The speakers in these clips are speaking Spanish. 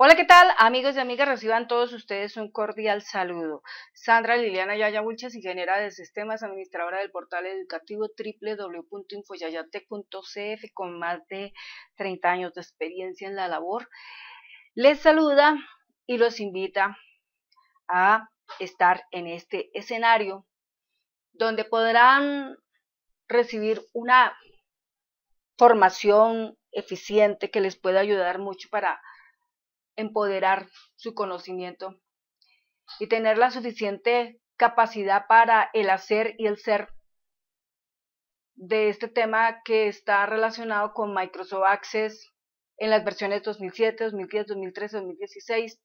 Hola, ¿qué tal? Amigos y amigas, reciban todos ustedes un cordial saludo. Sandra Liliana Yaya ingeniera de sistemas, administradora del portal educativo www.infoyayate.cf con más de 30 años de experiencia en la labor. Les saluda y los invita a estar en este escenario donde podrán recibir una formación eficiente que les pueda ayudar mucho para empoderar su conocimiento y tener la suficiente capacidad para el hacer y el ser de este tema que está relacionado con Microsoft Access en las versiones 2007, 2010, 2013, 2016,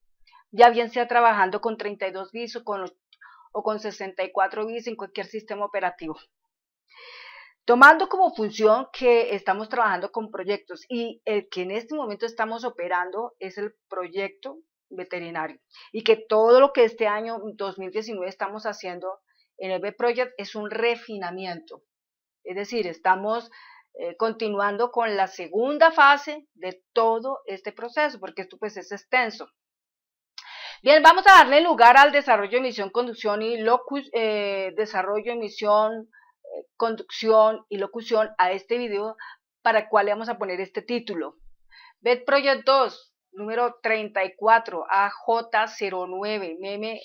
ya bien sea trabajando con 32 bits o con, 64 bits en cualquier sistema operativo. Tomando como función que estamos trabajando con proyectos y el que en este momento estamos operando es el proyecto veterinario y que todo lo que este año 2019 estamos haciendo en el B-Project es un refinamiento. Es decir, estamos eh, continuando con la segunda fase de todo este proceso, porque esto pues es extenso. Bien, vamos a darle lugar al desarrollo, emisión, conducción y locus, eh, desarrollo, emisión, conducción y locución a este video para el cual le vamos a poner este título. BED Project 2, número 34, AJ09, mm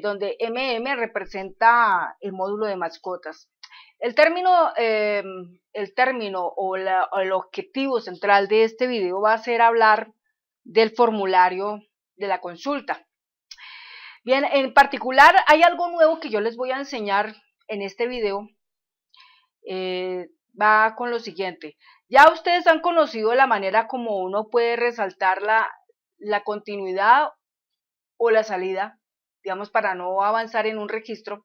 donde MM representa el módulo de mascotas. El término, em, el término o el objetivo central de este video va a ser hablar del formulario de la consulta. Bien, en particular hay algo nuevo que yo les voy a enseñar en este video eh, va con lo siguiente. Ya ustedes han conocido la manera como uno puede resaltar la, la continuidad o la salida, digamos, para no avanzar en un registro,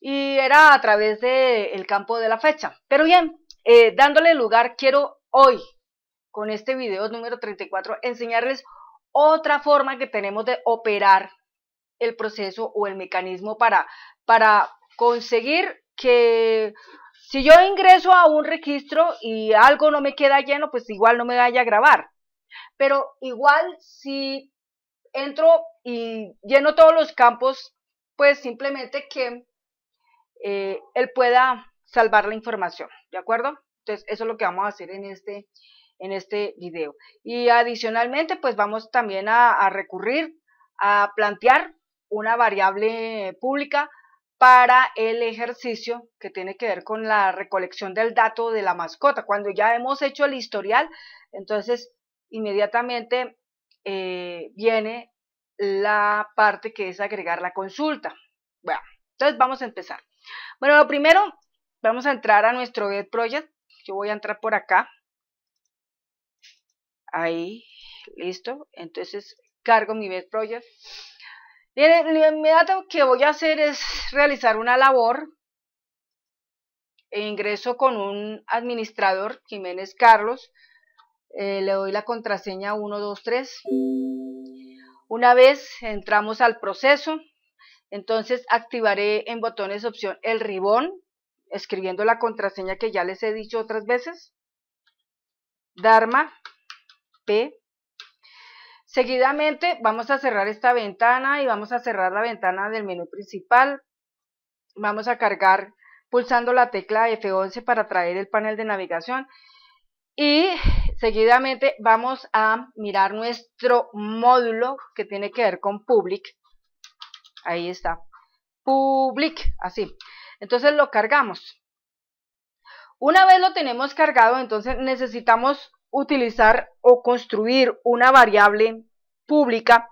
y era a través del campo de la fecha. Pero bien, eh, dándole lugar, quiero hoy, con este video número 34, enseñarles otra forma que tenemos de operar el proceso o el mecanismo para, para conseguir que si yo ingreso a un registro y algo no me queda lleno, pues igual no me vaya a grabar. Pero igual si entro y lleno todos los campos, pues simplemente que eh, él pueda salvar la información, ¿de acuerdo? Entonces, eso es lo que vamos a hacer en este, en este video. Y adicionalmente, pues vamos también a recurrir a plantear una variable pública para el ejercicio que tiene que ver con la recolección del dato de la mascota. Cuando ya hemos hecho el historial, entonces inmediatamente eh, viene la parte que es agregar la consulta. Bueno, entonces vamos a empezar. Bueno, lo primero, vamos a entrar a nuestro Get Project. Yo voy a entrar por acá. Ahí, listo. Entonces cargo mi Get Project. Bien, lo inmediato que voy a hacer es realizar una labor. E ingreso con un administrador, Jiménez Carlos. Eh, le doy la contraseña 123. Una vez entramos al proceso, entonces activaré en botones opción el ribón, escribiendo la contraseña que ya les he dicho otras veces. Dharma P Seguidamente vamos a cerrar esta ventana y vamos a cerrar la ventana del menú principal. Vamos a cargar pulsando la tecla F11 para traer el panel de navegación y seguidamente vamos a mirar nuestro módulo que tiene que ver con public. Ahí está. Public, así. Entonces lo cargamos. Una vez lo tenemos cargado, entonces necesitamos utilizar o construir una variable pública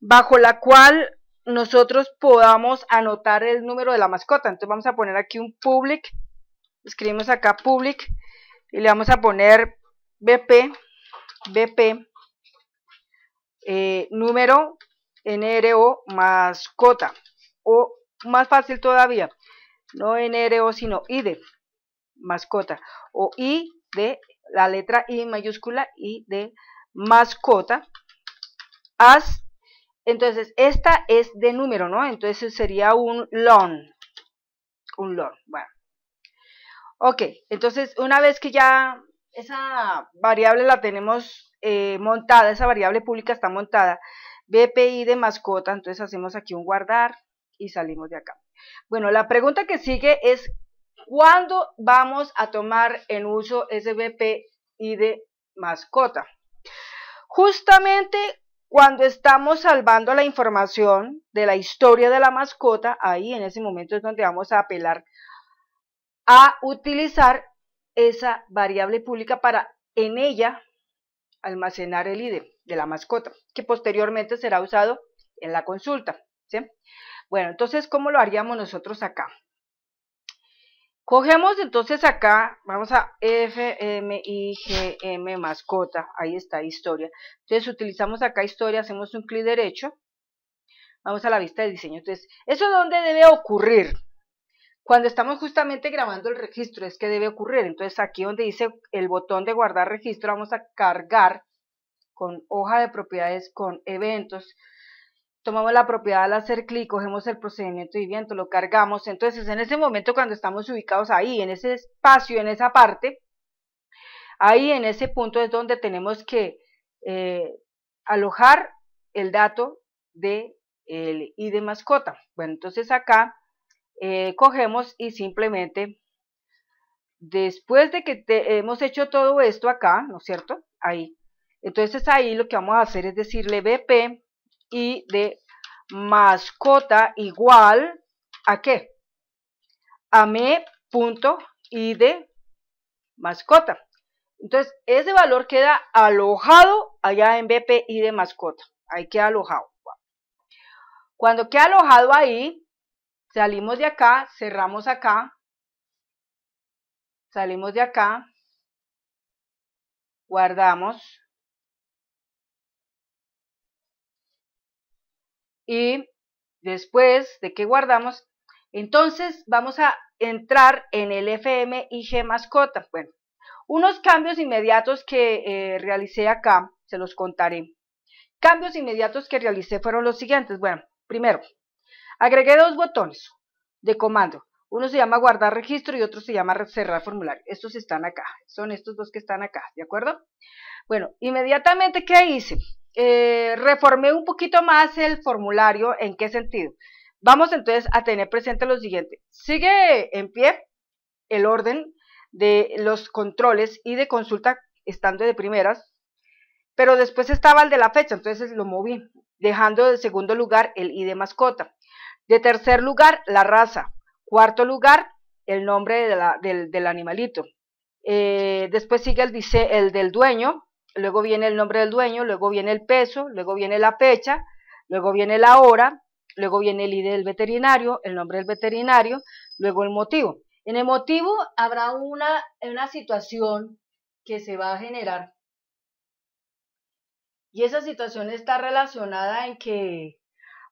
bajo la cual nosotros podamos anotar el número de la mascota. Entonces vamos a poner aquí un public, escribimos acá public y le vamos a poner bp, bp, eh, número, número nro mascota o más fácil todavía, no nro sino id mascota o id la letra I mayúscula y de mascota, as, entonces esta es de número, ¿no? Entonces sería un long, un long, bueno. Ok, entonces una vez que ya esa variable la tenemos eh, montada, esa variable pública está montada, BPI de mascota, entonces hacemos aquí un guardar y salimos de acá. Bueno, la pregunta que sigue es ¿Cuándo vamos a tomar en uso SVP y de mascota? Justamente cuando estamos salvando la información de la historia de la mascota, ahí en ese momento es donde vamos a apelar a utilizar esa variable pública para en ella almacenar el ID e de la mascota, que posteriormente será usado en la consulta. Bueno, entonces, ¿cómo lo haríamos nosotros acá? Cogemos entonces acá, vamos a F, M, I, G, M, mascota, ahí está, historia. Entonces utilizamos acá historia, hacemos un clic derecho, vamos a la vista de diseño. Entonces, ¿eso dónde debe ocurrir? Cuando estamos justamente grabando el registro, es que debe ocurrir. Entonces aquí donde dice el botón de guardar registro, vamos a cargar con hoja de propiedades, con eventos, tomamos la propiedad al hacer clic, cogemos el procedimiento viento, lo cargamos. Entonces, en ese momento cuando estamos ubicados ahí, en ese espacio, en esa parte, ahí en ese punto es donde tenemos que eh, alojar el dato de el ID mascota. Bueno, entonces acá eh, cogemos y simplemente después de que hemos hecho todo esto acá, ¿no es cierto? Ahí. Entonces ahí lo que vamos a hacer es decirle BP y de mascota igual a qué? A me punto y de mascota. Entonces, ese valor queda alojado allá en y de mascota. Ahí queda alojado. Cuando queda alojado ahí, salimos de acá, cerramos acá, salimos de acá, guardamos, y después de que guardamos, entonces vamos a entrar en el FMIG mascota. Bueno, unos cambios inmediatos que eh, realicé acá, se los contaré. Cambios inmediatos que realicé fueron los siguientes. Bueno, primero, agregué dos botones de comando. Uno se llama guardar registro y otro se llama cerrar formulario. Estos están acá, son estos dos que están acá, ¿de acuerdo? Bueno, inmediatamente, ¿qué hice? Eh, reformé un poquito más el formulario, ¿en qué sentido? Vamos entonces a tener presente lo siguiente. Sigue en pie el orden de los controles y de consulta estando de primeras, pero después estaba el de la fecha, entonces lo moví, dejando de segundo lugar el ID mascota. De tercer lugar, la raza. Cuarto lugar, el nombre del, animalito. Eh, después sigue el, dice, el del dueño, luego viene el nombre del dueño, luego viene el peso, luego viene la fecha, luego viene la hora, luego viene el ID del veterinario, el nombre del veterinario, luego el motivo. En el motivo habrá una, una situación que se va a generar y esa situación está relacionada en que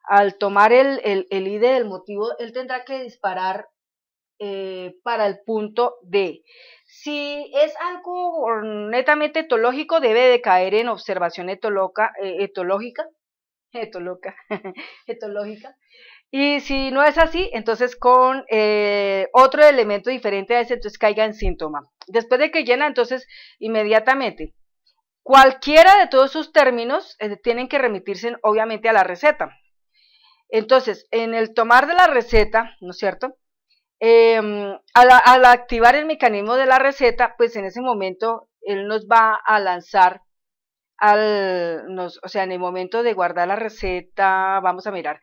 al tomar el, el, ID del motivo, él tendrá que disparar eh, para el punto D. Si es algo netamente etológico, debe de caer en observación eh, etológica etológica, etológica. Y si no es así, entonces con eh, otro elemento diferente a ese, entonces caiga en síntoma. Después de que llena, entonces inmediatamente. Cualquiera de todos sus términos tienen que remitirse obviamente a la receta. Entonces, en el tomar de la receta, ¿no es cierto? Em, al, activar el mecanismo de la receta, pues en ese momento él nos va a lanzar al, nos, o sea, en el momento de guardar la receta, vamos a mirar.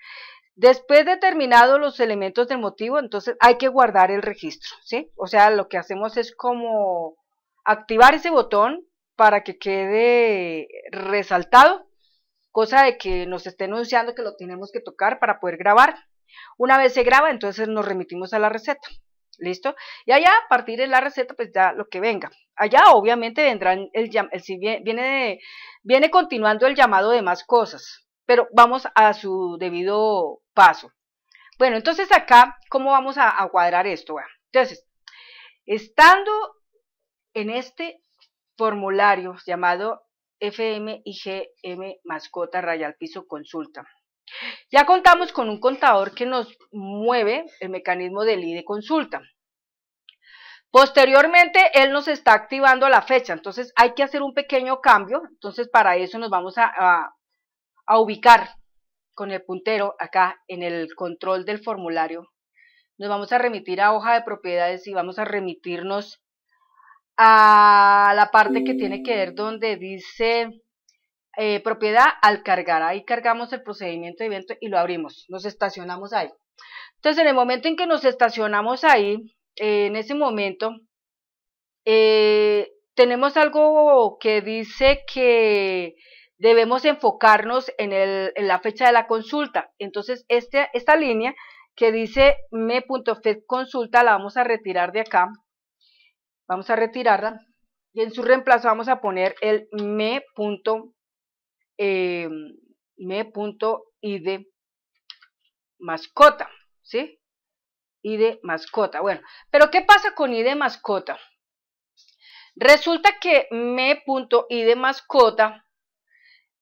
Después de terminados los elementos del motivo, entonces hay que guardar el registro, ¿sí? O sea, lo que hacemos es como activar ese botón para que quede resaltado cosa de que nos esté enunciando que lo tenemos que tocar para poder grabar. Una vez se graba, entonces nos remitimos a la receta. ¿Listo? Y allá, a partir de la receta, pues ya lo que venga. Allá, obviamente, vendrán el, el viene, viene continuando el llamado de más cosas, pero vamos a su debido paso. Bueno, entonces acá, ¿cómo vamos a, cuadrar esto? entonces, estando en este formulario llamado FM y GM Mascota Raya Piso Consulta. Ya contamos con un contador que nos mueve el mecanismo del ID consulta. Posteriormente, él nos está activando la fecha, entonces hay que hacer un pequeño cambio, entonces para eso nos vamos a ubicar con el puntero acá en el control del formulario. Nos vamos a remitir a hoja de propiedades y vamos a remitirnos a la parte que tiene que ver donde dice eh, propiedad al cargar. Ahí cargamos el procedimiento de evento y lo abrimos, nos estacionamos ahí. Entonces, en el momento en que nos estacionamos ahí, eh, en ese momento, eh, tenemos algo que dice que debemos enfocarnos en, en, la fecha de la consulta. Entonces, este, esta línea que dice me.fed consulta la vamos a retirar de acá Vamos a retirarla y en su reemplazo vamos a poner el me punto, eh, mascota, ¿sí? ID mascota. Bueno, pero ¿qué pasa con ID mascota? Resulta que me.id mascota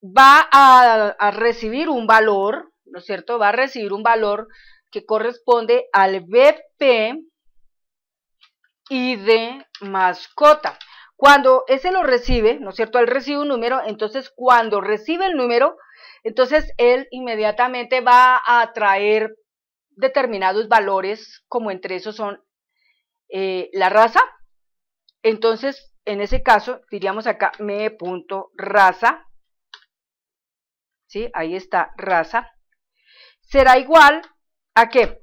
va a, a, recibir un valor, ¿no es cierto? Va a recibir un valor que corresponde al BP y de mascota. Cuando ese lo recibe, ¿no es cierto? Él recibe un número, entonces cuando recibe el número, entonces él inmediatamente va a traer determinados valores, como entre esos son eh, la raza. Entonces, en ese caso, diríamos acá me.raza, ¿sí? Ahí está raza. Será igual a qué?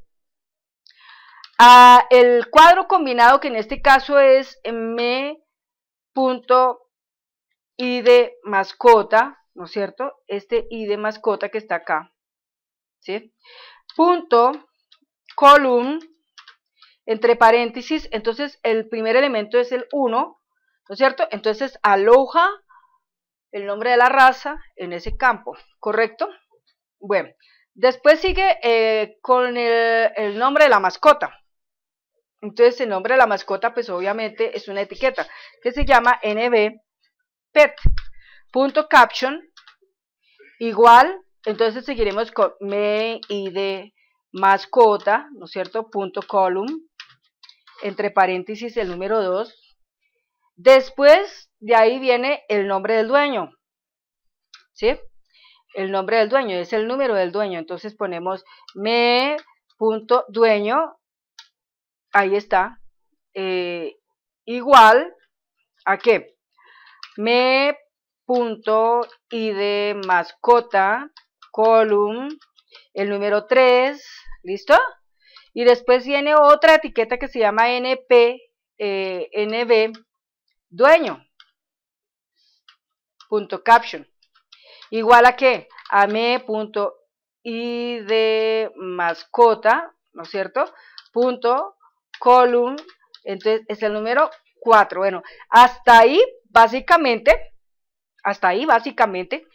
Ah, el cuadro combinado, que en este caso es de mascota, ¿no es cierto? Este de mascota que está acá, ¿sí? Punto column, entre paréntesis, entonces el primer elemento es el 1, ¿no es cierto? Entonces aloja el nombre de la raza en ese campo, ¿correcto? Bueno, después sigue eh, con el nombre de la mascota, entonces el nombre de la mascota pues obviamente es una etiqueta que se llama nbpet.caption igual, entonces seguiremos con y mascota, ¿no es cierto? Punto column, entre paréntesis el número 2. Después de ahí viene el nombre del dueño, ¿sí? El nombre del dueño es el número del dueño, entonces ponemos me.dueño ahí está, eh, igual a qué?, me punto mascota, column, el número 3, ¿listo? Y después viene otra etiqueta que se llama np, eh, nb, dueño, punto caption, igual a qué?, a me punto mascota, ¿no es cierto? Punto column, entonces es el número 4. Bueno, hasta ahí básicamente, hasta ahí básicamente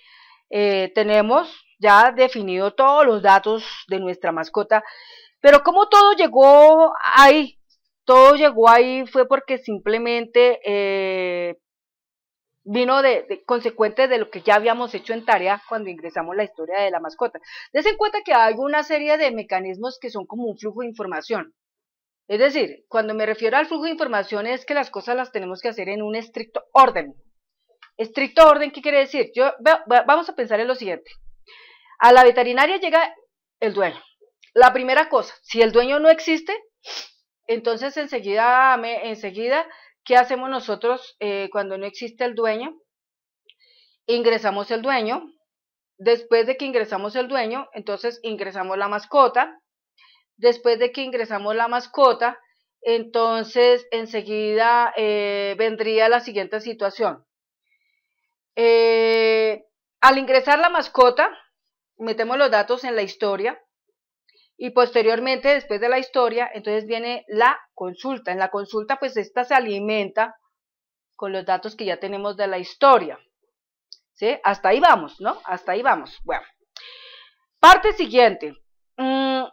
eh, tenemos ya definido todos los datos de nuestra mascota, pero como todo llegó ahí, todo llegó ahí fue porque simplemente eh, vino de, consecuente de lo que ya habíamos hecho en tarea cuando ingresamos la historia de la mascota. en cuenta que hay una serie de mecanismos que son como un flujo de información. Es decir, cuando me refiero al flujo de información es que las cosas las tenemos que hacer en un estricto orden. Estricto orden, ¿qué quiere decir? Yo, vamos a pensar en lo siguiente. A la veterinaria llega el dueño. La primera cosa, si el dueño no existe, entonces enseguida, enseguida ¿qué hacemos nosotros eh, cuando no existe el dueño? Ingresamos el dueño. Después de que ingresamos el dueño, entonces ingresamos la mascota. Después de que ingresamos la mascota, entonces enseguida eh, vendría la siguiente situación. Eh, al ingresar la mascota, metemos los datos en la historia y posteriormente, después de la historia, entonces viene la consulta. En la consulta, pues esta se alimenta con los datos que ya tenemos de la historia. ¿Sí? Hasta ahí vamos, ¿no? Hasta ahí vamos. Bueno, parte siguiente. Mm,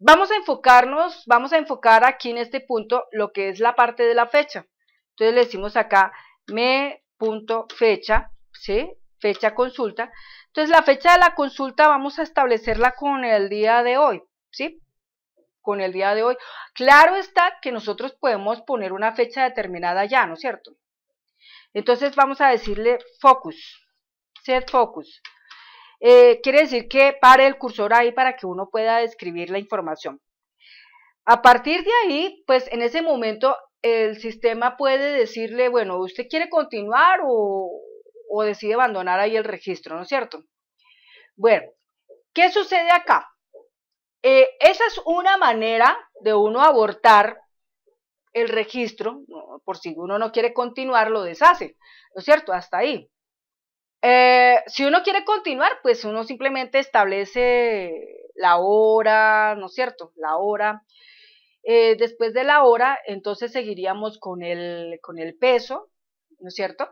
Vamos a enfocarnos, vamos a enfocar aquí en este punto lo que es la parte de la fecha. Entonces le decimos acá me.fecha, ¿sí? Fecha consulta. Entonces la fecha de la consulta vamos a establecerla con el día de hoy, ¿sí? Con el día de hoy. Claro está que nosotros podemos poner una fecha determinada ya, ¿no es cierto? Entonces vamos a decirle focus, set focus. Eh, quiere decir que pare el cursor ahí para que uno pueda describir la información. A partir de ahí, pues en ese momento el sistema puede decirle, bueno, usted quiere continuar o, decide abandonar ahí el registro, ¿no es cierto? Bueno, ¿qué sucede acá? Eh, esa es una manera de uno abortar el registro, por si uno no quiere continuar, lo deshace, ¿no es cierto? Hasta ahí. Eh, si uno quiere continuar, pues uno simplemente establece la hora, ¿no es cierto? La hora. Eh, después de la hora, entonces seguiríamos con el, con el peso, ¿no es cierto?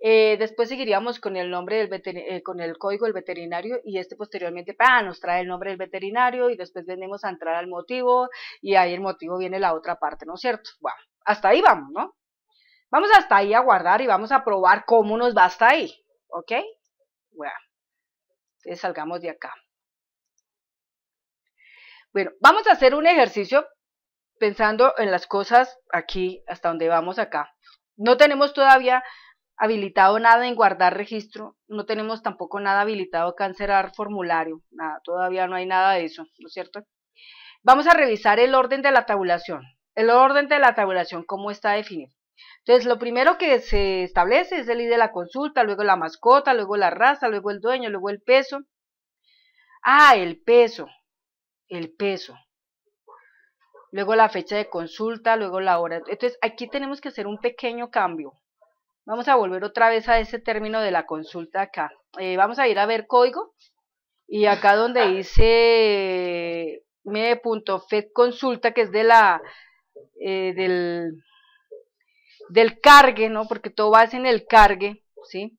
Eh, después seguiríamos con el nombre del con el código del veterinario y este posteriormente ah, nos trae el nombre del veterinario y después venimos a entrar al motivo y ahí el motivo viene la otra parte, ¿no es cierto? Bueno, hasta ahí vamos, ¿no? Vamos hasta ahí a guardar y vamos a probar cómo nos va hasta ahí. ¿Ok? Bueno, entonces salgamos de acá. Bueno, vamos a hacer un ejercicio pensando en las cosas aquí, hasta donde vamos acá. No tenemos todavía habilitado nada en guardar registro, no tenemos tampoco nada habilitado cancelar formulario, nada, todavía no hay nada de eso, ¿no es cierto? Vamos a revisar el orden de la tabulación. El orden de la tabulación, ¿cómo está definido? Entonces, lo primero que se establece es el ID de la consulta, luego la mascota, luego la raza, luego el dueño, luego el peso. Ah, el peso, el peso. Luego la fecha de consulta, luego la hora. Entonces, aquí tenemos que hacer un pequeño cambio. Vamos a volver otra vez a ese término de la consulta acá. Eh, vamos a ir a ver código. Y acá donde dice eh, consulta que es de la, eh, del, del cargue, ¿no? Porque todo va en el cargue, ¿sí?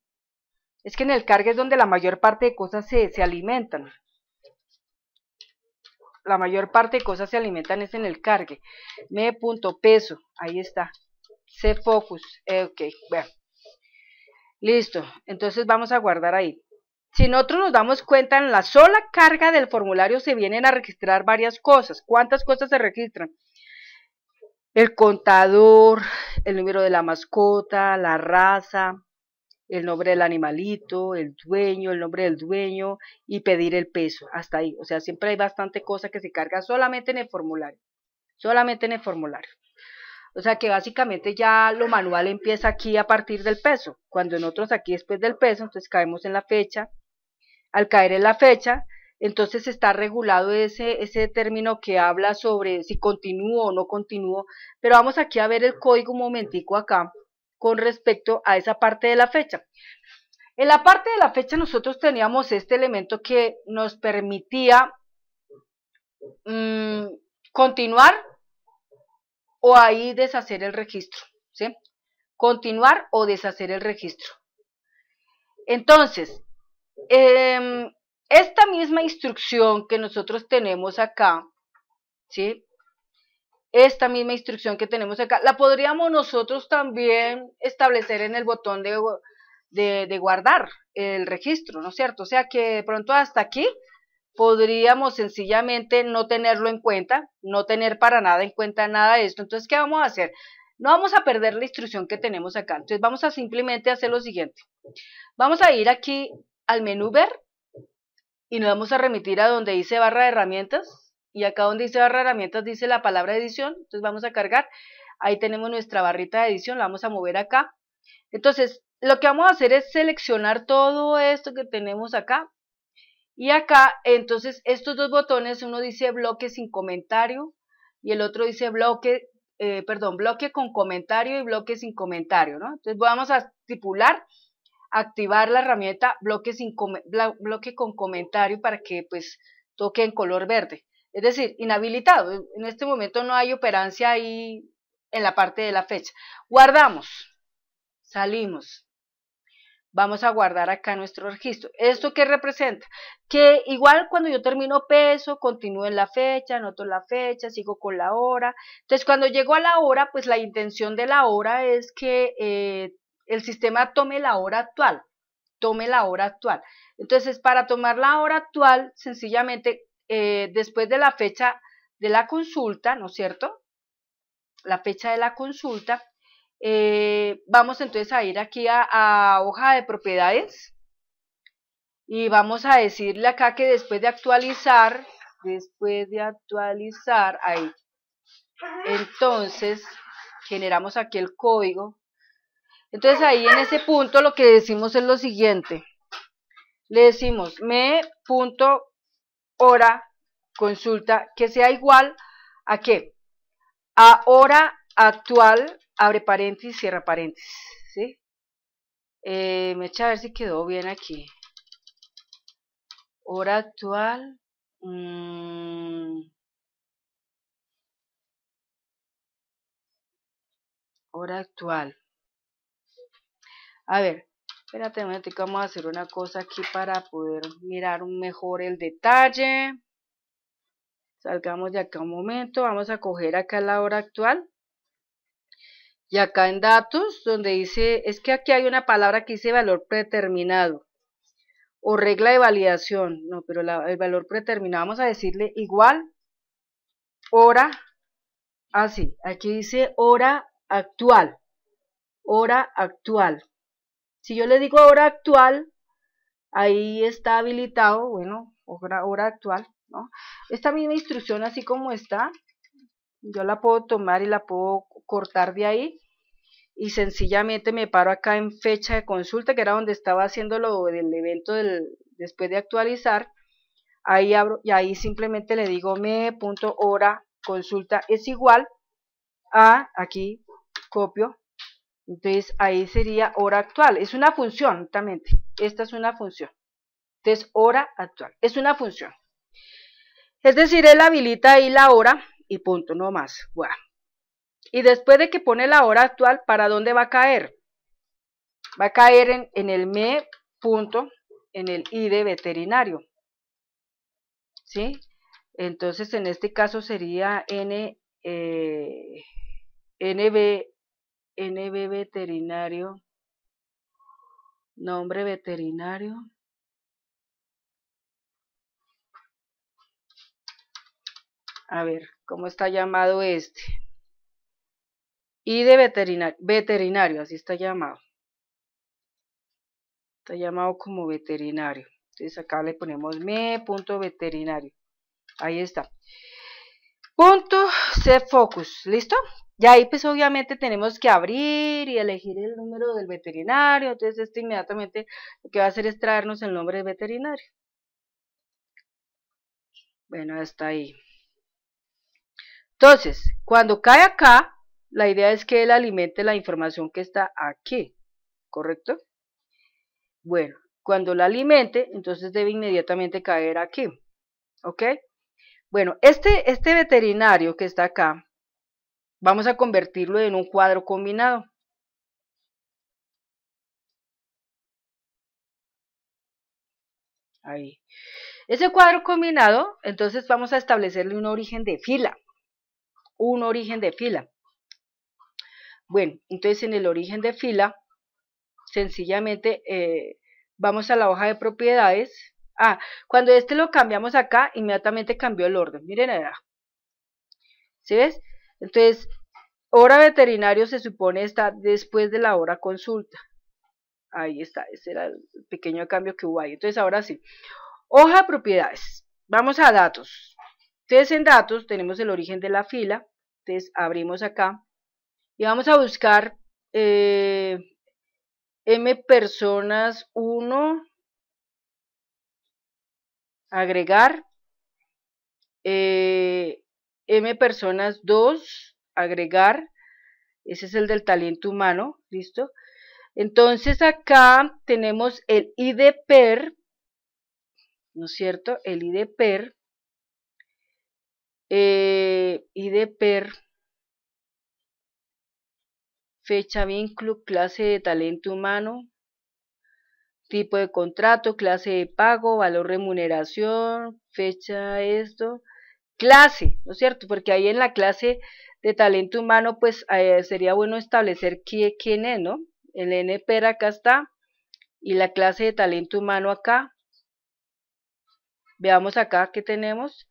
Es que en el cargue es donde la mayor parte de cosas se, alimentan. La mayor parte de cosas se alimentan es en el cargue. Me punto peso, ahí está. C focus, eh, ok, bueno. Listo, entonces vamos a guardar ahí. Si nosotros nos damos cuenta, en la sola carga del formulario se vienen a registrar varias cosas. ¿Cuántas cosas se registran? el contador, el número de la mascota, la raza, el nombre del animalito, el dueño, el nombre del dueño y pedir el peso. Hasta ahí. O sea, siempre hay bastante cosa que se carga solamente en el formulario. Solamente en el formulario. O sea que básicamente ya lo manual empieza aquí a partir del peso. Cuando nosotros aquí después del peso, entonces caemos en la fecha. Al caer en la fecha, entonces está regulado ese, ese término que habla sobre si continúo o no continúo, pero vamos aquí a ver el código momentico acá con respecto a esa parte de la fecha. En la parte de la fecha nosotros teníamos este elemento que nos permitía mm, continuar o ahí deshacer el registro, ¿sí? Continuar o deshacer el registro. Entonces, em, esta misma instrucción que nosotros tenemos acá, ¿sí? Esta misma instrucción que tenemos acá, la podríamos nosotros también establecer en el botón de, de, guardar el registro, ¿no es cierto? O sea que de pronto hasta aquí podríamos sencillamente no tenerlo en cuenta, no tener para nada en cuenta nada de esto. Entonces, ¿qué vamos a hacer? No vamos a perder la instrucción que tenemos acá. Entonces, vamos a simplemente hacer lo siguiente. Vamos a ir aquí al menú ver y nos vamos a remitir a donde dice barra de herramientas y acá donde dice barra de herramientas dice la palabra edición, entonces vamos a cargar, ahí tenemos nuestra barrita de edición, la vamos a mover acá, entonces lo que vamos a hacer es seleccionar todo esto que tenemos acá y acá entonces estos dos botones, uno dice bloque sin comentario y el otro dice bloque, eh, perdón, bloque con comentario y bloque sin comentario, ¿no? Entonces vamos a estipular activar la herramienta bloque, sin bloque con comentario para que pues toque en color verde. Es decir, inhabilitado. En este momento no hay operancia ahí en la parte de la fecha. Guardamos. Salimos. Vamos a guardar acá nuestro registro. ¿Esto qué representa? Que igual cuando yo termino peso, continúo en la fecha, anoto la fecha, sigo con la hora. Entonces, cuando llego a la hora, pues la intención de la hora es que eh, el sistema tome la hora actual, tome la hora actual. Entonces, para tomar la hora actual, sencillamente, eh, después de la fecha de la consulta, ¿no es cierto? La fecha de la consulta, eh, vamos entonces a ir aquí a, a hoja de propiedades y vamos a decirle acá que después de actualizar, después de actualizar, ahí, entonces generamos aquí el código entonces ahí en ese punto lo que decimos es lo siguiente. Le decimos me punto hora consulta que sea igual a qué? A hora actual, abre paréntesis, cierra paréntesis. ¿sí? Eh, me echa a ver si quedó bien aquí. Hora actual. Mm, hora actual. A ver, espérate un momento, vamos a hacer una cosa aquí para poder mirar mejor el detalle. Salgamos de acá un momento, vamos a coger acá la hora actual. Y acá en datos, donde dice, es que aquí hay una palabra que dice valor predeterminado o regla de validación, no, pero el valor predeterminado, vamos a decirle igual, hora, así, aquí dice hora actual, hora actual, si yo le digo hora actual, ahí está habilitado, bueno, hora, actual, ¿no? Esta misma instrucción así como está, yo la puedo tomar y la puedo cortar de ahí y sencillamente me paro acá en fecha de consulta, que era donde estaba haciendo lo del evento del, después de actualizar, ahí abro y ahí simplemente le digo me.hora consulta es igual a, aquí copio, entonces ahí sería hora actual. Es una función, justamente. Esta es una función. Entonces hora actual. Es una función. Es decir, él habilita ahí la hora y punto, no más. Y después de que pone la hora actual, ¿para dónde va a caer? Va a caer en, el me punto, en el id veterinario. ¿Sí? Entonces en este caso sería n, eh, nb NB veterinario, nombre veterinario, a ver, ¿cómo está llamado este? Y de veterinario, veterinario, así está llamado. Está llamado como veterinario. Entonces acá le ponemos veterinario Ahí está. Punto C focus. ¿Listo? Y ahí pues obviamente tenemos que abrir y elegir el número del veterinario, entonces esto inmediatamente lo que va a hacer es traernos el nombre del veterinario. Bueno, hasta ahí. Entonces, cuando cae acá, la idea es que él alimente la información que está aquí, ¿correcto? Bueno, cuando la alimente, entonces debe inmediatamente caer aquí, ¿ok? Bueno, este, este veterinario que está acá, Vamos a convertirlo en un cuadro combinado. Ahí. Ese cuadro combinado, entonces vamos a establecerle un origen de fila. Un origen de fila. Bueno, entonces en el origen de fila, sencillamente eh, vamos a la hoja de propiedades. Ah, cuando este lo cambiamos acá, inmediatamente cambió el orden. Miren ¿Sí ves? Entonces, hora veterinario se supone está después de la hora consulta. Ahí está, ese era el pequeño cambio que hubo ahí. Entonces, ahora sí. Hoja de propiedades. Vamos a datos. Entonces, en datos tenemos el origen de la fila. Entonces, abrimos acá y vamos a buscar eh, M personas 1, agregar, eh, M personas 2, agregar, ese es el del talento humano, ¿listo? Entonces acá tenemos el ID per, ¿no es cierto? El ID per, eh, per, fecha vínculo, clase de talento humano, tipo de contrato, clase de pago, valor remuneración, fecha esto, clase, ¿no es cierto? Porque ahí en la clase de talento humano, pues eh, sería bueno establecer quién, es, ¿no? El NPER acá está y la clase de talento humano acá. Veamos acá ¿qué tenemos.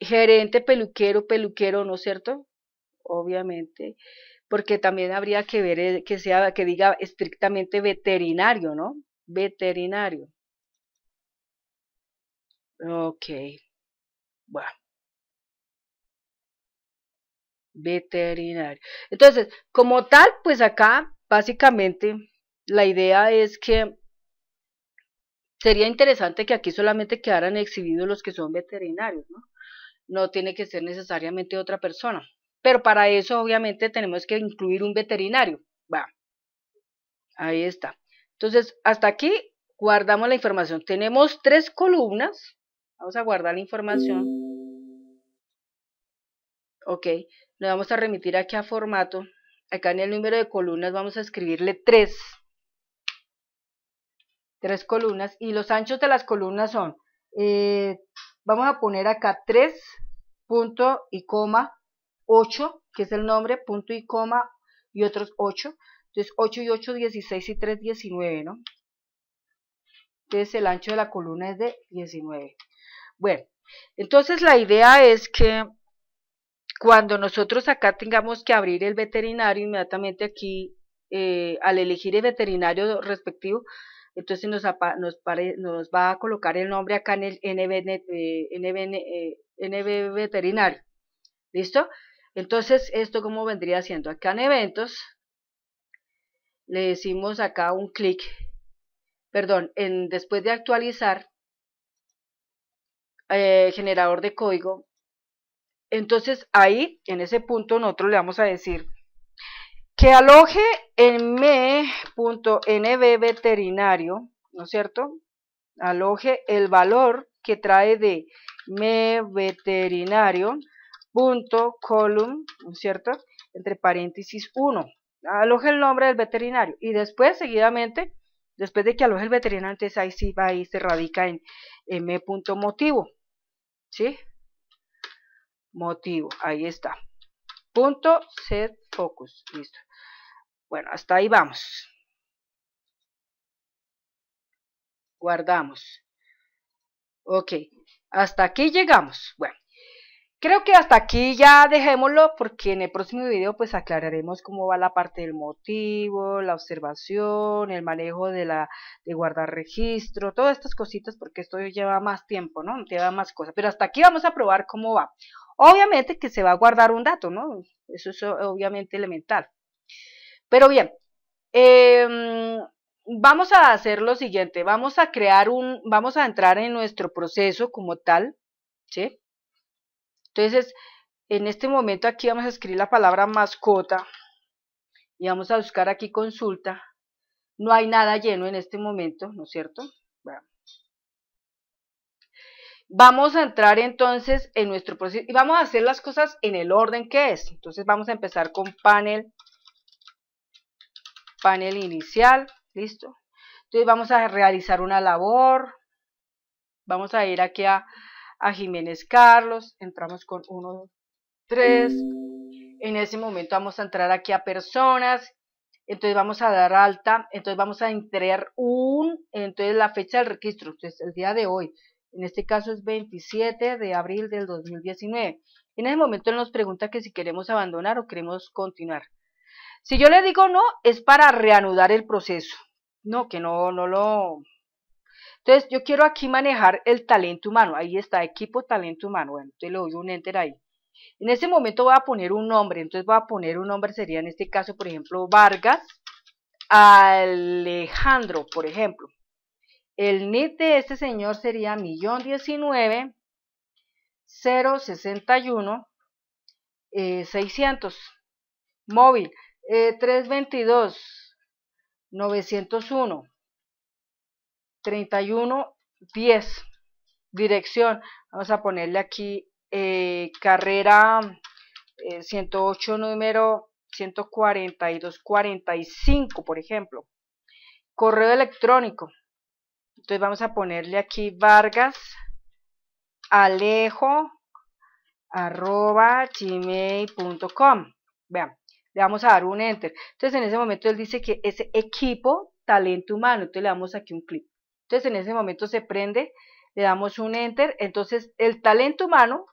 Gerente, peluquero, peluquero, ¿no es cierto? Obviamente, porque también habría que ver eh, que sea que diga estrictamente veterinario, ¿no? Veterinario. Ok. Bueno veterinario. Entonces, como tal, pues acá básicamente la idea es que sería interesante que aquí solamente quedaran exhibidos los que son veterinarios, ¿no? No tiene que ser necesariamente otra persona. Pero para eso obviamente tenemos que incluir un veterinario. Va. Ahí está. Entonces, hasta aquí guardamos la información. Tenemos tres columnas. Vamos a guardar la información. Ok le vamos a remitir aquí a formato, acá en el número de columnas vamos a escribirle 3, tres columnas, y los anchos de las columnas son, eh, vamos a poner acá 3, punto y coma, 8, que es el nombre, punto y coma, y otros 8, entonces 8 y 8, 16 y 3, 19, ¿no? Entonces el ancho de la columna es de 19. Bueno, entonces la idea es que cuando nosotros acá tengamos que abrir el veterinario inmediatamente aquí, eh, al elegir el veterinario respectivo, entonces nos, nos, va a colocar el nombre acá en el NB eh, eh, veterinario. ¿Listo? Entonces, ¿esto cómo vendría siendo? Acá en eventos, le decimos acá un clic, perdón, en, después de actualizar, generador de código, entonces ahí, en ese punto, nosotros le vamos a decir que aloje en me.nb veterinario, ¿no es cierto? Aloje el valor que trae de me veterinario ¿no es cierto? Entre paréntesis 1. Aloje el nombre del veterinario y después, seguidamente, después de que aloje el veterinario, entonces ahí sí va y se radica en, M.motivo. me.motivo, ¿sí? motivo. Ahí está. Punto set focus. Listo. Bueno, hasta ahí vamos. Guardamos. Ok, hasta aquí llegamos. Bueno, creo que hasta aquí ya dejémoslo porque en el próximo video pues aclararemos cómo va la parte del motivo, la observación, el manejo de la de guardar registro, todas estas cositas porque esto lleva más tiempo, ¿no? Lleva más cosas. Pero hasta aquí vamos a probar cómo va. Obviamente que se va a guardar un dato, ¿no? Eso es obviamente elemental. Pero bien, em, vamos a hacer lo siguiente, vamos a crear un, vamos a entrar en nuestro proceso como tal, ¿sí? Entonces, en este momento aquí vamos a escribir la palabra mascota y vamos a buscar aquí consulta. No hay nada lleno en este momento, ¿no es cierto? Bueno, Vamos a entrar entonces en nuestro proceso y vamos a hacer las cosas en el orden que es. Entonces vamos a empezar con panel, panel inicial, listo. Entonces vamos a realizar una labor, vamos a ir aquí a, a Jiménez Carlos, entramos con 1, 2, 3, en ese momento vamos a entrar aquí a personas, entonces vamos a dar alta, entonces vamos a entregar un, entonces la fecha del registro, entonces el día de hoy, en este caso es 27 de abril del 2019. En ese momento él nos pregunta que si queremos abandonar o queremos continuar. Si yo le digo no, es para reanudar el proceso. No, que no, no lo... Entonces yo quiero aquí manejar el talento humano. Ahí está, equipo talento humano. Bueno, entonces le doy un enter ahí. En ese momento voy a poner un nombre. Entonces voy a poner un nombre, sería en este caso, por ejemplo, Vargas Alejandro, por ejemplo. El NIT de este señor sería millón diecinueve eh, Móvil eh, tres veintidós novecientos uno Dirección. Vamos a ponerle aquí eh, carrera 108 número 142.45, por ejemplo correo electrónico entonces vamos a ponerle aquí Vargas Alejo arroba gmail.com. Vean, le vamos a dar un enter. Entonces en ese momento él dice que ese equipo talento humano. Entonces le damos aquí un clic. Entonces en ese momento se prende, le damos un enter. Entonces el talento humano.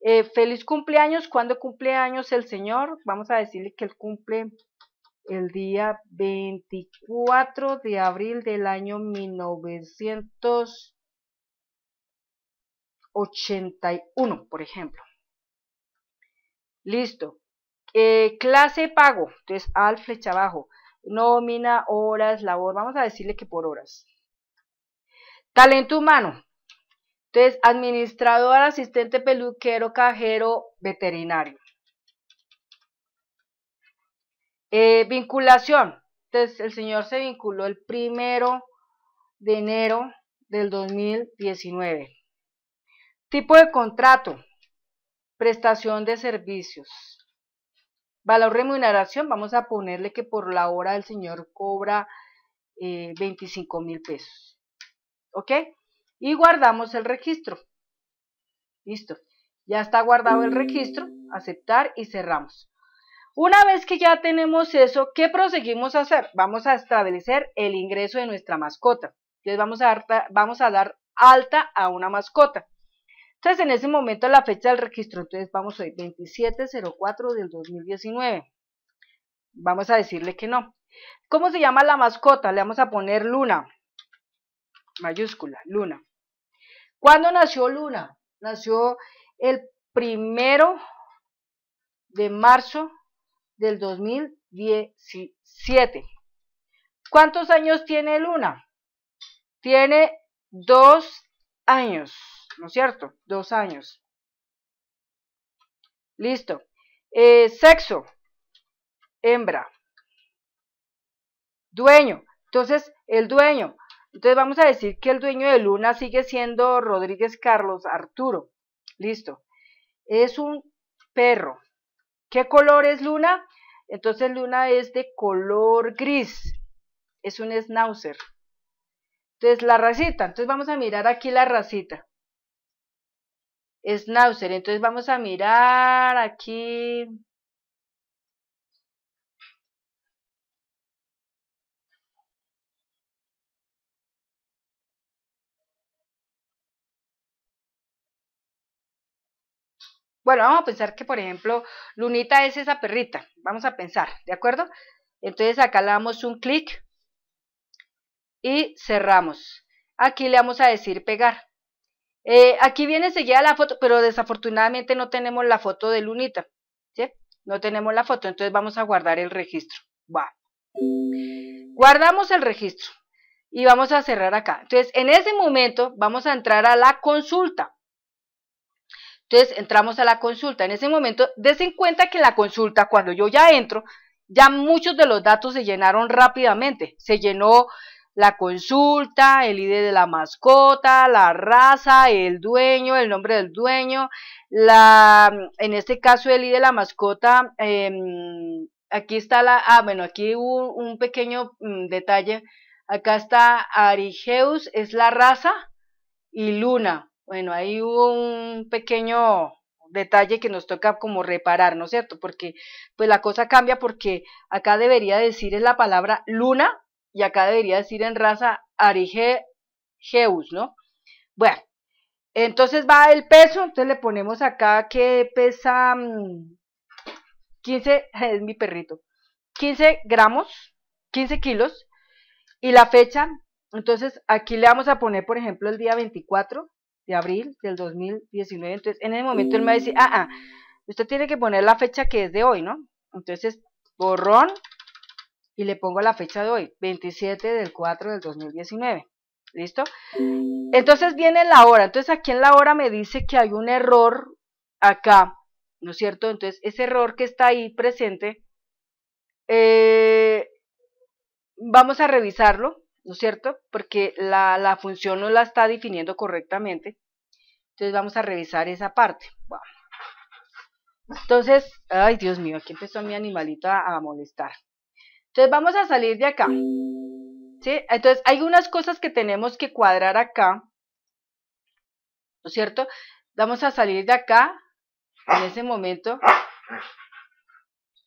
Eh, feliz cumpleaños. ¿Cuándo cumpleaños el señor? Vamos a decirle que él cumple el día 24 de abril del año 1981, por ejemplo. Listo. Eh, clase pago, entonces al flecha abajo. Nómina, horas, labor, vamos a decirle que por horas. Talento humano. Entonces, administrador, asistente peluquero, cajero, veterinario. Eh, vinculación. Entonces, el señor se vinculó el primero de enero del 2019. Tipo de contrato. Prestación de servicios. Valor remuneración, vamos a ponerle que por la hora el señor cobra 25 eh, mil pesos. ¿Ok? Y guardamos el registro. Listo. Ya está guardado el registro. Aceptar y cerramos. Una vez que ya tenemos eso, ¿qué proseguimos a hacer? Vamos a establecer el ingreso de nuestra mascota. Entonces vamos a, dar, vamos a dar alta a una mascota. Entonces en ese momento la fecha del registro, entonces vamos hoy 2704 del 2019. Vamos a decirle que no. ¿Cómo se llama la mascota? Le vamos a poner Luna, mayúscula, Luna. ¿Cuándo nació Luna? Nació el primero de marzo del 2017. ¿Cuántos años tiene Luna? Tiene dos años, ¿no es cierto? Dos años. Listo. Eh, sexo, hembra. Dueño. Entonces, el dueño. Entonces vamos a decir que el dueño de Luna sigue siendo Rodríguez Carlos Arturo. Listo. Es un perro. ¿Qué color es Luna? Entonces Luna es de color gris, es un schnauzer. Entonces la racita, entonces vamos a mirar aquí la racita. Schnauzer, entonces vamos a mirar aquí Bueno, vamos a pensar que, por ejemplo, Lunita es esa perrita. Vamos a pensar, ¿de acuerdo? Entonces acá le damos un clic y cerramos. Aquí le vamos a decir pegar. Eh, aquí viene seguida la foto, pero desafortunadamente no tenemos la foto de Lunita. ¿sí? No tenemos la foto, entonces vamos a guardar el registro. Va. Guardamos el registro y vamos a cerrar acá. Entonces, en ese momento vamos a entrar a la consulta. Entonces entramos a la consulta. En ese momento, en cuenta que la consulta, cuando yo ya entro, ya muchos de los datos se llenaron rápidamente. Se llenó la consulta, el ID de la mascota, la raza, el dueño, el nombre del dueño, la, en este caso el ID de la mascota, em, aquí está la, ah, bueno, aquí hubo un pequeño mm, detalle, acá está Arigeus, es la raza, y Luna, bueno, ahí hubo un pequeño detalle que nos toca como reparar, ¿no es cierto? Porque pues la cosa cambia porque acá debería decir es la palabra luna y acá debería decir en raza Arigeus, ¿no? Bueno, entonces va el peso, entonces le ponemos acá que pesa 15, mm, es mi perrito, 15 gramos, 15 kilos, y la fecha, entonces aquí le vamos a poner, por ejemplo, el día 24, de abril del 2019. Entonces, en el momento él me va a decir, mm. ah, ah, usted tiene que poner la fecha que es de hoy, ¿no? Entonces, borrón y le pongo la fecha de hoy, 27 del 4 del 2019. ¿Listo? Entonces viene la hora. Entonces aquí en la hora me dice que hay un error acá, ¿no es cierto? Entonces ese error que está ahí presente, eh, vamos a revisarlo, ¿no es cierto? Porque la, la función no la está definiendo correctamente. Entonces vamos a revisar esa parte. Entonces, ay Dios mío, aquí empezó mi animalito a, molestar. Entonces vamos a salir de acá. ¿sí? Entonces hay unas cosas que tenemos que cuadrar acá. ¿No es cierto? Vamos a salir de acá. En ese momento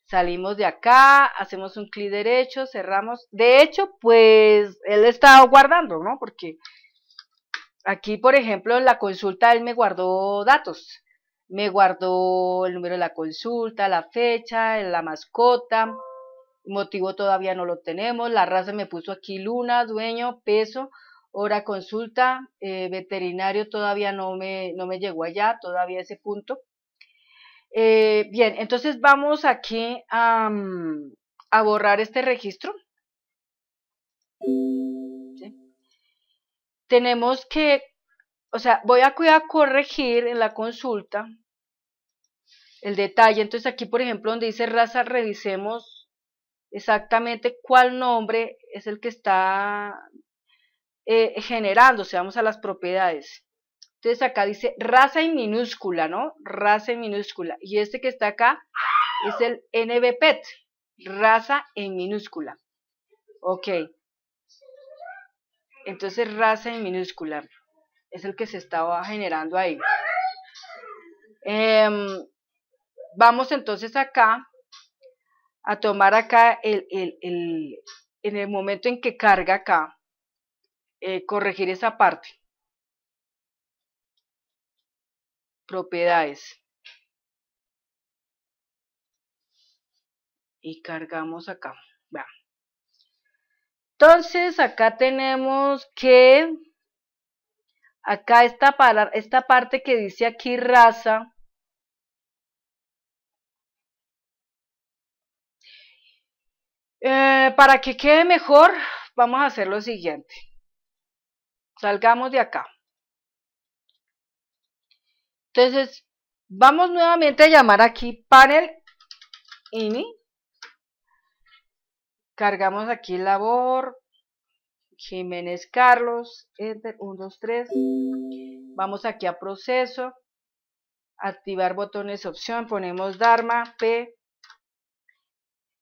salimos de acá, hacemos un clic derecho, cerramos. De hecho, pues él está guardando, ¿no? Porque Aquí, por ejemplo, en la consulta él me guardó datos. Me guardó el número de la consulta, la fecha, la mascota, motivo todavía no lo tenemos, la raza me puso aquí luna, dueño, peso, hora consulta, eh, veterinario todavía no me, no me llegó allá, todavía ese punto. Eh, bien, entonces vamos aquí a mm, borrar este registro tenemos que, o sea, voy a, corregir en la consulta el detalle. Entonces aquí, por ejemplo, donde dice raza, revisemos exactamente cuál nombre es el que está eh, o sea, Vamos a las propiedades. Entonces acá dice raza en minúscula, ¿no? Raza en minúscula. Y este que está acá es el NBPET, raza en minúscula. Ok. Entonces raza en minúscula es el que se estaba generando ahí. Em, vamos entonces acá a tomar acá el, en el momento en que carga acá, eh, corregir esa parte. Propiedades. Y cargamos acá. Vean. Entonces acá tenemos que, acá esta, para, esta parte que dice aquí raza, eh, para que quede mejor, vamos a hacer lo siguiente. Salgamos de acá. Entonces, vamos nuevamente a llamar aquí panel ini Cargamos aquí labor, Jiménez Carlos, enter, 1, 2, 3. Vamos aquí a proceso, activar botones opción, ponemos Dharma, P.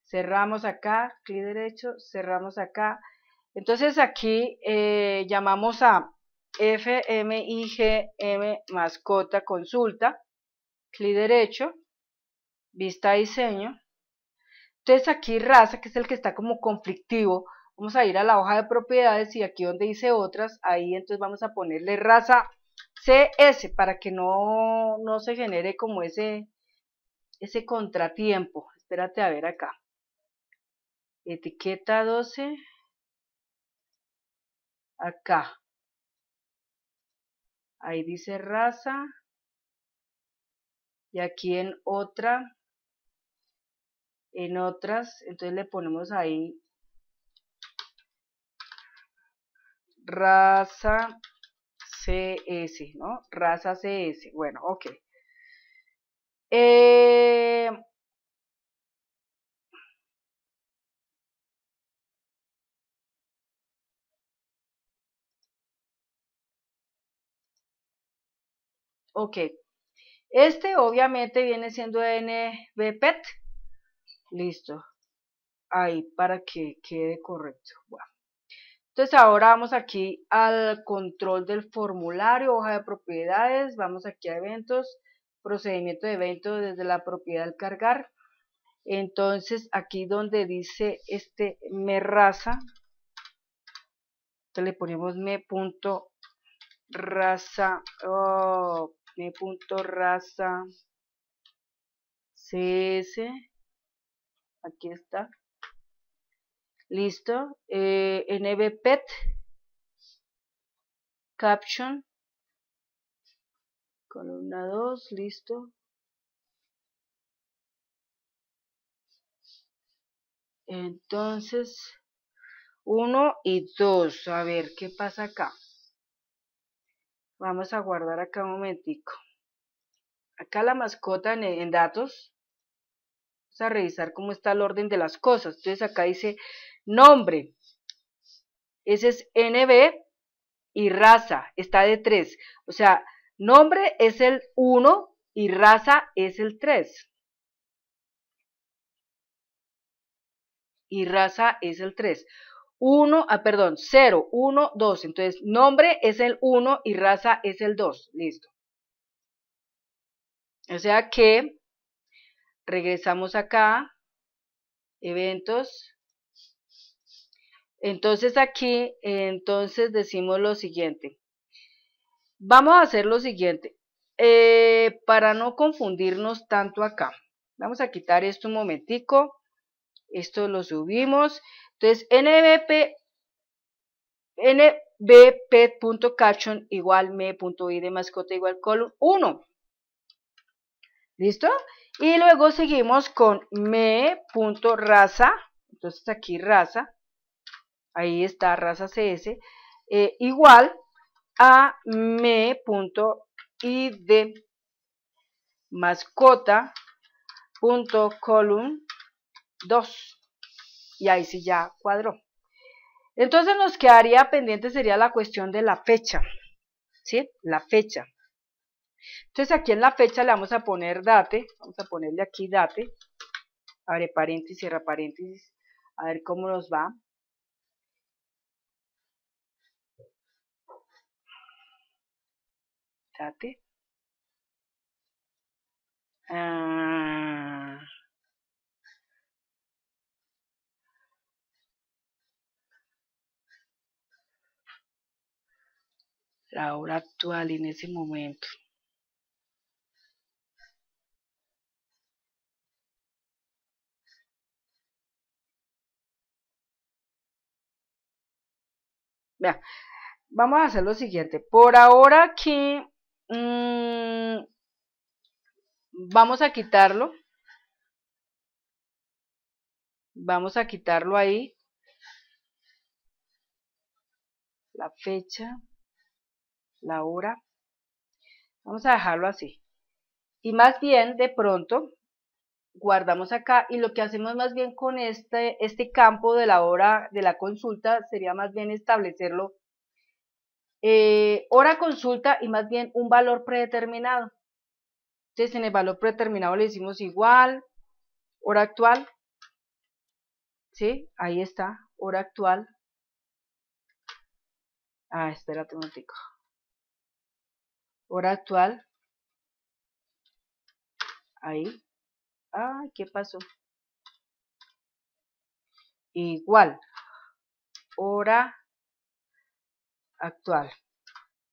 Cerramos acá, clic derecho, cerramos acá. Entonces aquí eh, llamamos a FMIGM mascota consulta, clic derecho, vista diseño, entonces aquí raza, que es el que está como conflictivo, vamos a ir a la hoja de propiedades y aquí donde dice otras, ahí entonces vamos a ponerle raza CS para que no, no se genere como ese, ese contratiempo. Espérate a ver acá. Etiqueta 12. Acá. Ahí dice raza. Y aquí en otra en otras, entonces le ponemos ahí raza CS, ¿no? Raza CS, bueno, ok. Eh, ok. Este obviamente viene siendo NBPET, Listo. Ahí para que quede correcto. Entonces ahora vamos aquí al control del formulario, hoja de propiedades, vamos aquí a eventos, procedimiento de eventos desde la propiedad al cargar. Entonces aquí donde dice este me raza, entonces le ponemos me punto raza, oh, me punto raza cs Aquí está. Listo. Eh, nbpet e caption columna 2, listo. Entonces, 1 y 2. A ver, ¿qué pasa acá? Vamos a guardar acá un momentico. Acá la mascota en datos a revisar cómo está el orden de las cosas. Entonces acá dice nombre. Ese es NB y raza. Está de 3. O sea, nombre es el 1 y raza es el 3. Y raza es el 3. 1, ah, perdón, 0, 1, 2. Entonces, nombre es el 1 y raza es el 2. Listo. O sea que Regresamos acá, eventos. Entonces aquí, entonces decimos lo siguiente. Vamos a hacer lo siguiente. Eh, para no confundirnos tanto acá. Vamos a quitar esto un momentico. Esto lo subimos. Entonces, nbp, nbp.caption igual me.id mascota igual column 1. ¿Listo? Y luego seguimos con me.raza, entonces aquí raza, ahí está raza cs, eh, igual a me.id mascota.column 2 y ahí sí ya cuadró. Entonces nos quedaría pendiente sería la cuestión de la fecha, ¿sí? La fecha. Entonces aquí en la fecha le vamos a poner date, vamos a ponerle aquí date, abre paréntesis, cierra paréntesis, a ver cómo nos va. Date. Ah, la hora actual en ese momento. vamos a hacer lo siguiente. Por ahora aquí mm, vamos a quitarlo. Vamos a quitarlo ahí. La fecha, la hora. Vamos a dejarlo así. Y más bien, de pronto, guardamos acá y lo que hacemos más bien con este, este campo de la hora de la consulta sería más bien establecerlo eh, hora consulta y más bien un valor predeterminado. Entonces en el valor predeterminado le decimos igual, hora actual, ¿sí? Ahí está, hora actual. Ah, espérate un momentico. Hora actual. Ahí ah, ¿qué pasó? Igual. Hora actual.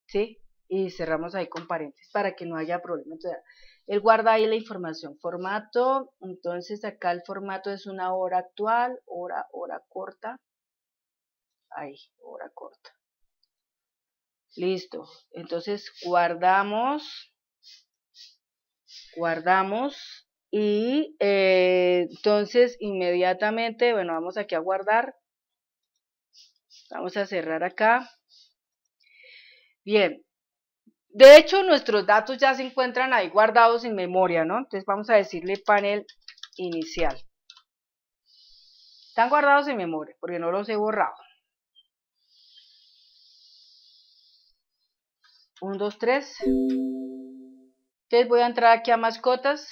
¿Sí? Y cerramos ahí con paréntesis para que no haya problema. Entonces, él guarda ahí la información. Formato, entonces acá el formato es una hora actual, hora, hora corta. Ahí, hora corta. Listo. Entonces guardamos, guardamos y eh, entonces inmediatamente, bueno, vamos aquí a guardar. Vamos a cerrar acá. Bien. De hecho, nuestros datos ya se encuentran ahí guardados en memoria, ¿no? Entonces vamos a decirle panel inicial. Están guardados en memoria porque no los he borrado. 1, 2, 3. Entonces voy a entrar aquí a mascotas.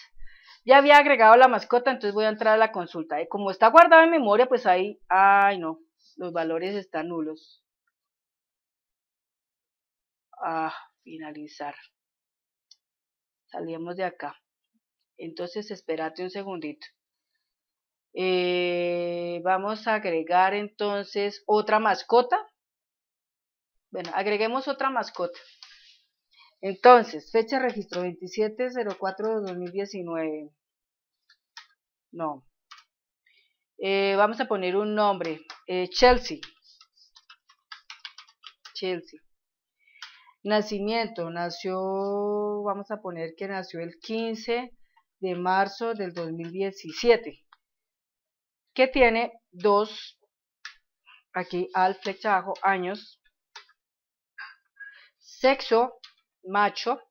Ya había agregado la mascota, entonces voy a entrar a la consulta. como está guardada en memoria, pues ahí, ay no, los valores están nulos. Ah, finalizar. Salíamos de acá. Entonces, espérate un segundito. Eh, vamos a agregar entonces otra mascota. Bueno, agreguemos otra mascota. Entonces, fecha de registro 2704 de 2019. No. Eh, vamos a poner un nombre. Eh, Chelsea. Chelsea. Nacimiento. Nació, vamos a poner que nació el 15 de marzo del 2017. Que tiene dos, aquí al flecha abajo, años. Sexo, macho,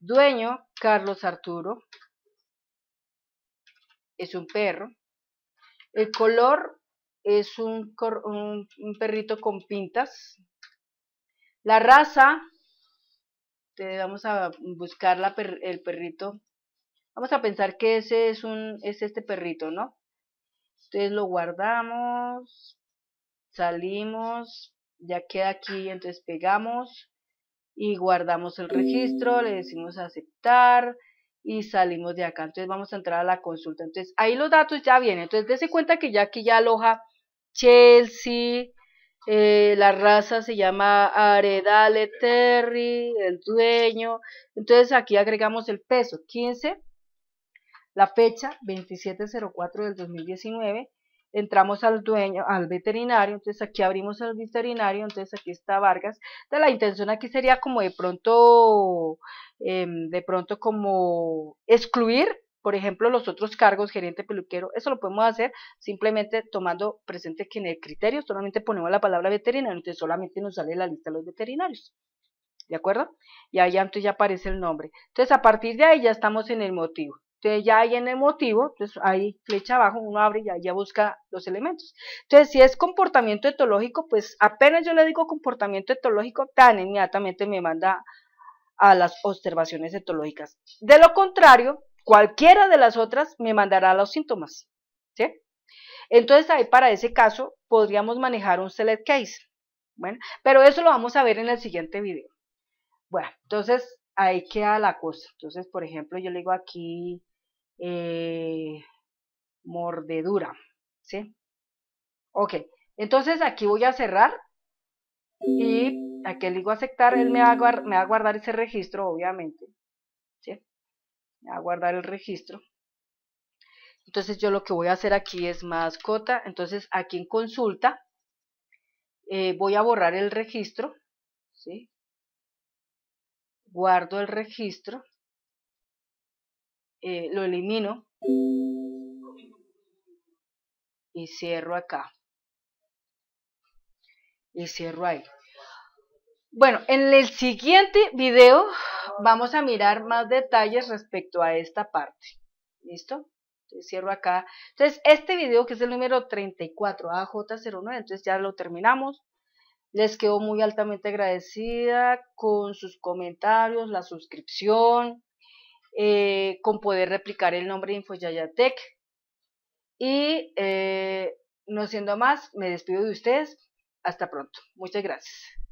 dueño Carlos Arturo, es un perro, el color es un, perrito con pintas, la raza, te vamos a buscar el perrito, vamos a pensar que ese es, un, es este perrito, ¿no? Entonces lo guardamos, salimos, ya queda aquí, entonces pegamos, y guardamos el registro, le decimos aceptar y salimos de acá. Entonces vamos a entrar a la consulta. Entonces ahí los datos ya vienen. Entonces dése cuenta que ya aquí ya aloja Chelsea, eh, la raza se llama Aredale Terry, el dueño. Entonces aquí agregamos el peso 15, la fecha 2704 del 2019 entramos al dueño, al veterinario, entonces aquí abrimos el veterinario, entonces aquí está Vargas, entonces la intención aquí sería como de pronto, em, de pronto como excluir, por ejemplo, los otros cargos, gerente peluquero, eso lo podemos hacer simplemente tomando presente que en el criterio solamente ponemos la palabra veterinario, entonces solamente nos sale la lista de los veterinarios. ¿De acuerdo? Y ahí entonces ya aparece el nombre. Entonces, a partir de ahí ya estamos en el motivo. Entonces este, ya hay en el motivo, pues ahí flecha abajo, uno abre y ya busca los elementos. Entonces si es comportamiento etológico, pues apenas yo le digo comportamiento etológico, tan inmediatamente me manda a las observaciones etológicas. De lo contrario, cualquiera de las otras me mandará a los síntomas. ¿sí? Entonces ahí para ese caso podríamos manejar un select case. Bueno, pero eso lo vamos a ver en el siguiente video. Bueno, entonces ahí queda la cosa. Entonces, por ejemplo, yo le digo aquí eh, mordedura, ¿sí? Ok, entonces aquí voy a cerrar y aquí le digo aceptar, él me va, a me a guardar ese registro, obviamente, Me va a guardar el registro. Entonces yo lo que voy a hacer aquí es mascota, entonces aquí en consulta eh, voy a borrar el registro, ¿sí? Guardo el registro eh, lo elimino y cierro acá y cierro ahí bueno, en el siguiente video vamos a mirar más detalles respecto a esta parte. ¿Listo? cierro acá. Entonces, este video que es el número 34, AJ09, entonces ya lo terminamos. Les quedo muy altamente agradecida con sus comentarios, la suscripción, eh, con poder replicar el nombre de Y eh, no siendo más, me despido de ustedes. Hasta pronto. Muchas gracias.